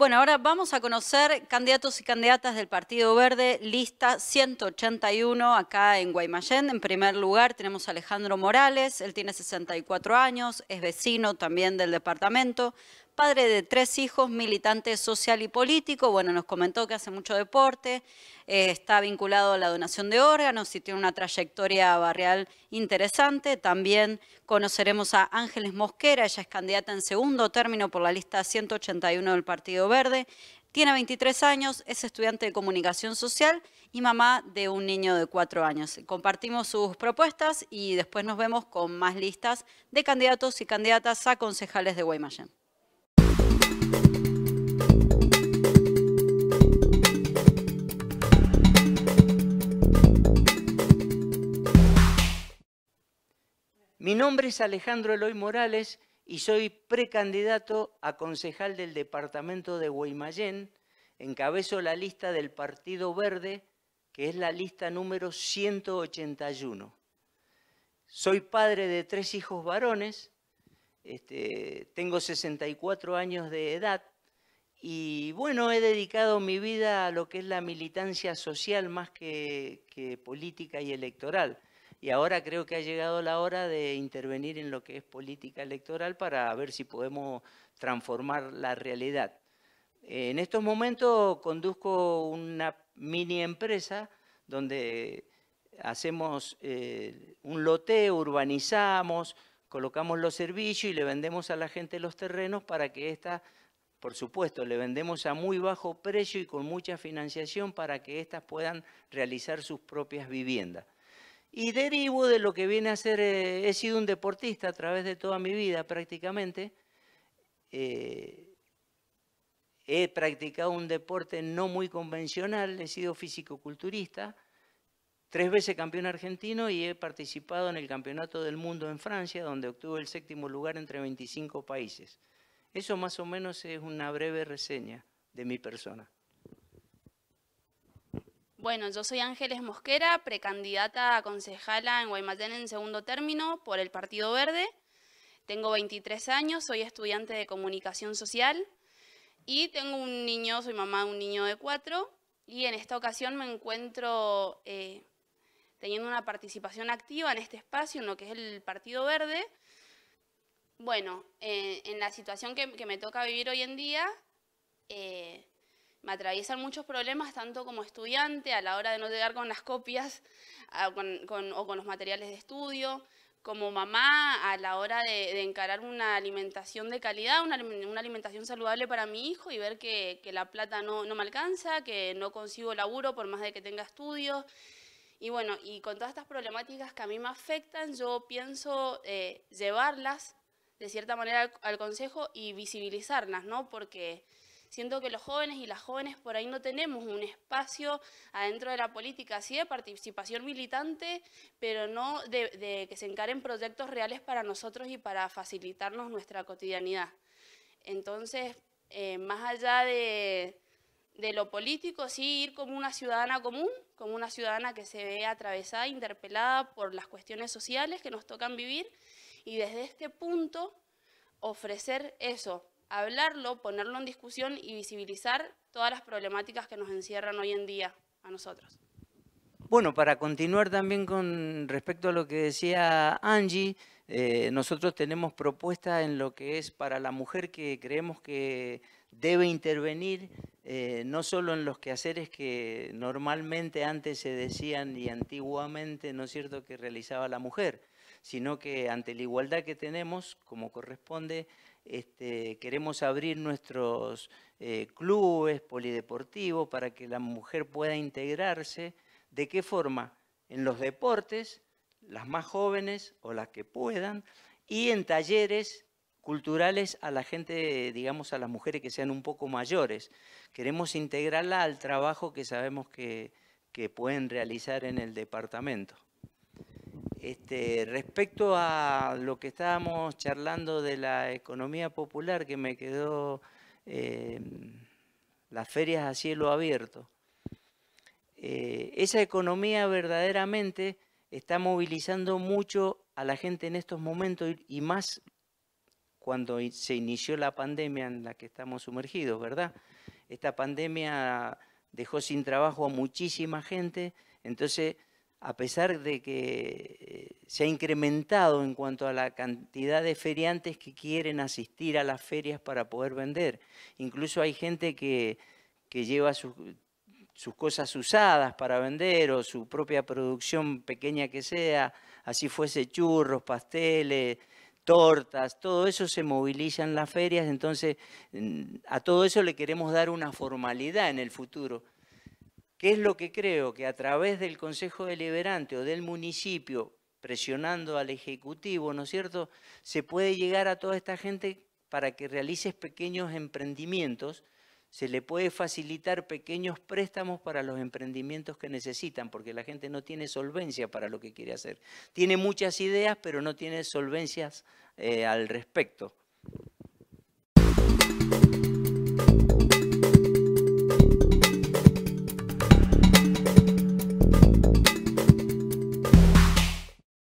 Bueno, ahora vamos a conocer candidatos y candidatas del Partido Verde, lista 181 acá en Guaymallén. En primer lugar tenemos a Alejandro Morales, él tiene 64 años, es vecino también del departamento, padre de tres hijos, militante social y político. Bueno, nos comentó que hace mucho deporte, eh, está vinculado a la donación de órganos y tiene una trayectoria barrial interesante. También conoceremos a Ángeles Mosquera, ella es candidata en segundo término por la lista 181 del Partido Verde. Tiene 23 años, es estudiante de comunicación social y mamá de un niño de cuatro años. Compartimos sus propuestas y después nos vemos con más listas de candidatos y candidatas a concejales de Guaymallén. Mi nombre es Alejandro Eloy Morales y soy precandidato a concejal del departamento de Guaymallén. Encabezo la lista del Partido Verde, que es la lista número 181. Soy padre de tres hijos varones, este, tengo 64 años de edad y bueno, he dedicado mi vida a lo que es la militancia social más que política y electoral. Y ahora creo que ha llegado la hora de intervenir en lo que es política electoral para ver si podemos transformar la realidad. En estos momentos conduzco una mini empresa donde hacemos eh, un loteo, urbanizamos, colocamos los servicios y le vendemos a la gente los terrenos para que ésta, por supuesto, le vendemos a muy bajo precio y con mucha financiación para que éstas puedan realizar sus propias viviendas y derivo de lo que viene a ser, eh, he sido un deportista a través de toda mi vida prácticamente. Eh, he practicado un deporte no muy convencional, he sido fisicoculturista, tres veces campeón argentino y he participado en el Campeonato del Mundo en Francia, donde obtuve el séptimo lugar entre 25 países. Eso más o menos es una breve reseña de mi persona. Bueno, yo soy Ángeles Mosquera, precandidata a concejala en Guaymallén en segundo término por el Partido Verde. Tengo 23 años, soy estudiante de comunicación social y tengo un niño, soy mamá de un niño de cuatro y en esta ocasión me encuentro eh, teniendo una participación activa en este espacio, en lo que es el Partido Verde. Bueno, eh, en la situación que, me toca vivir hoy en día, eh, me atraviesan muchos problemas, tanto como estudiante, a la hora de no llegar con las copias o con los materiales de estudio, como mamá a la hora de, encarar una alimentación de calidad, una, alimentación saludable para mi hijo y ver que, la plata no, me alcanza, que no consigo laburo por más de que tenga estudios. Y bueno, y con todas estas problemáticas que a mí me afectan, yo pienso eh, llevarlas de cierta manera al, consejo y visibilizarlas, ¿no? Porque Siento que los jóvenes y las jóvenes por ahí no tenemos un espacio adentro de la política, así de participación militante, pero no de, que se encaren proyectos reales para nosotros y para facilitarnos nuestra cotidianidad. Entonces, eh, más allá de, de lo político, sí ir como una ciudadana común, como una ciudadana que se ve atravesada, interpelada por las cuestiones sociales que nos tocan vivir y desde este punto ofrecer eso, hablarlo, ponerlo en discusión y visibilizar todas las problemáticas que nos encierran hoy en día a nosotros. Bueno, para continuar también con respecto a lo que decía Angie, eh, nosotros tenemos propuestas en lo que es para la mujer que creemos que debe intervenir, eh, no solo en los quehaceres que normalmente antes se decían y antiguamente, ¿no es cierto?, que realizaba la mujer sino que ante la igualdad que tenemos, como corresponde, este, queremos abrir nuestros eh, clubes polideportivos para que la mujer pueda integrarse. ¿De qué forma? En los deportes, las más jóvenes o las que puedan, y en talleres culturales a la gente, digamos, a las mujeres que sean un poco mayores. Queremos integrarla al trabajo que sabemos que pueden realizar en el departamento. Este, respecto a lo que estábamos charlando de la economía popular, que me quedó em, las ferias a cielo abierto, eh, esa economía verdaderamente está movilizando mucho a la gente en estos momentos y más cuando se inició la pandemia en la que estamos sumergidos, ¿verdad? Esta pandemia dejó sin trabajo a muchísima gente, entonces a pesar de que eh, se ha incrementado en cuanto a la cantidad de feriantes que quieren asistir a las ferias para poder vender. Incluso hay gente que, lleva sus cosas usadas para vender o su propia producción pequeña que sea, así fuese churros, pasteles, tortas, todo eso se moviliza en las ferias, entonces a todo eso le queremos dar una formalidad en el futuro. ¿Qué es lo que creo que a través del Consejo Deliberante o del municipio, presionando al Ejecutivo, ¿no es cierto?, se puede llegar a toda esta gente para que realices pequeños emprendimientos, se le puede facilitar pequeños préstamos para los emprendimientos que necesitan, porque la gente no tiene solvencia para lo que quiere hacer. Tiene muchas ideas, pero no tiene solvencias eh, al respecto.